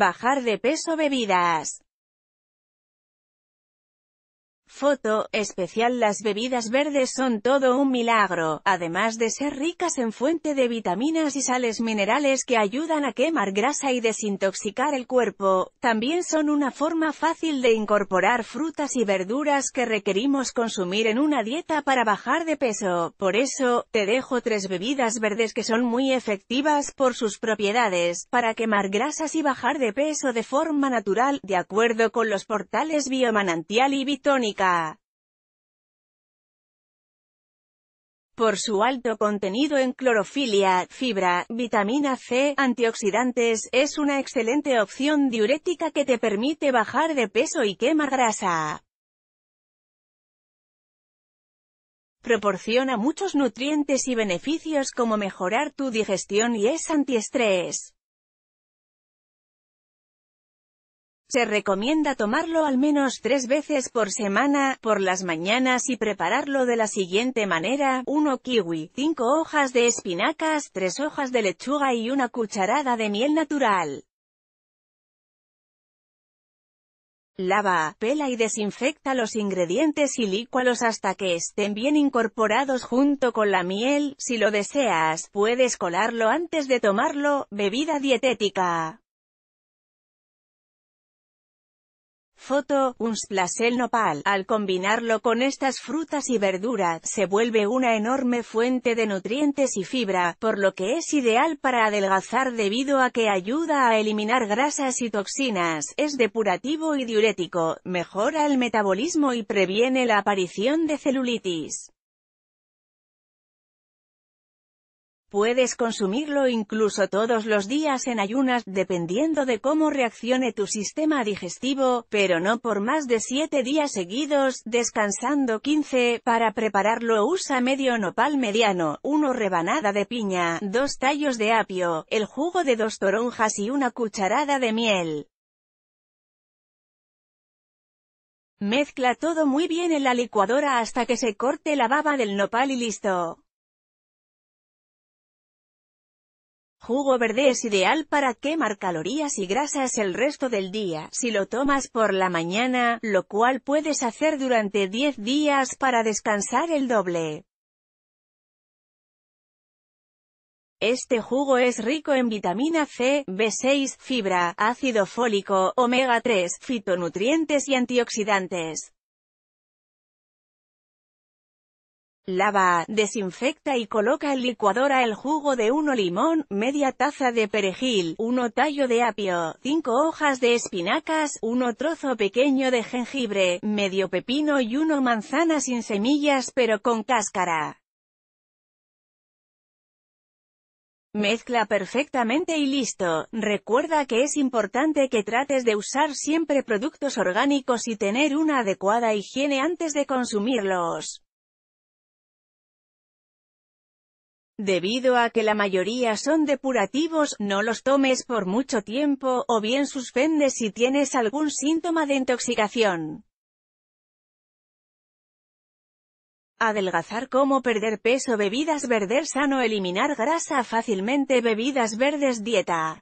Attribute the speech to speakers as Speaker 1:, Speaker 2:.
Speaker 1: bajar de peso bebidas Foto, especial Las bebidas verdes son todo un milagro, además de ser ricas en fuente de vitaminas y sales minerales que ayudan a quemar grasa y desintoxicar el cuerpo, también son una forma fácil de incorporar frutas y verduras que requerimos consumir en una dieta para bajar de peso, por eso, te dejo tres bebidas verdes que son muy efectivas por sus propiedades, para quemar grasas y bajar de peso de forma natural, de acuerdo con los portales Biomanantial y Bitónica. Por su alto contenido en clorofilia, fibra, vitamina C, antioxidantes, es una excelente opción diurética que te permite bajar de peso y quema grasa. Proporciona muchos nutrientes y beneficios como mejorar tu digestión y es antiestrés. Se recomienda tomarlo al menos tres veces por semana, por las mañanas y prepararlo de la siguiente manera, 1 kiwi, 5 hojas de espinacas, 3 hojas de lechuga y una cucharada de miel natural. Lava, pela y desinfecta los ingredientes y lícualos hasta que estén bien incorporados junto con la miel, si lo deseas, puedes colarlo antes de tomarlo, bebida dietética. Foto, un splacel nopal, al combinarlo con estas frutas y verduras, se vuelve una enorme fuente de nutrientes y fibra, por lo que es ideal para adelgazar debido a que ayuda a eliminar grasas y toxinas, es depurativo y diurético, mejora el metabolismo y previene la aparición de celulitis. Puedes consumirlo incluso todos los días en ayunas, dependiendo de cómo reaccione tu sistema digestivo, pero no por más de 7 días seguidos, descansando 15. Para prepararlo usa medio nopal mediano, 1 rebanada de piña, 2 tallos de apio, el jugo de 2 toronjas y una cucharada de miel. Mezcla todo muy bien en la licuadora hasta que se corte la baba del nopal y listo. Jugo verde es ideal para quemar calorías y grasas el resto del día, si lo tomas por la mañana, lo cual puedes hacer durante 10 días para descansar el doble. Este jugo es rico en vitamina C, B6, fibra, ácido fólico, omega 3, fitonutrientes y antioxidantes. Lava, desinfecta y coloca licuador licuadora el jugo de 1 limón, media taza de perejil, 1 tallo de apio, 5 hojas de espinacas, 1 trozo pequeño de jengibre, medio pepino y 1 manzana sin semillas pero con cáscara. Mezcla perfectamente y listo. Recuerda que es importante que trates de usar siempre productos orgánicos y tener una adecuada higiene antes de consumirlos. Debido a que la mayoría son depurativos, no los tomes por mucho tiempo, o bien suspende si tienes algún síntoma de intoxicación. Adelgazar como perder peso Bebidas verdes sano Eliminar grasa fácilmente Bebidas verdes dieta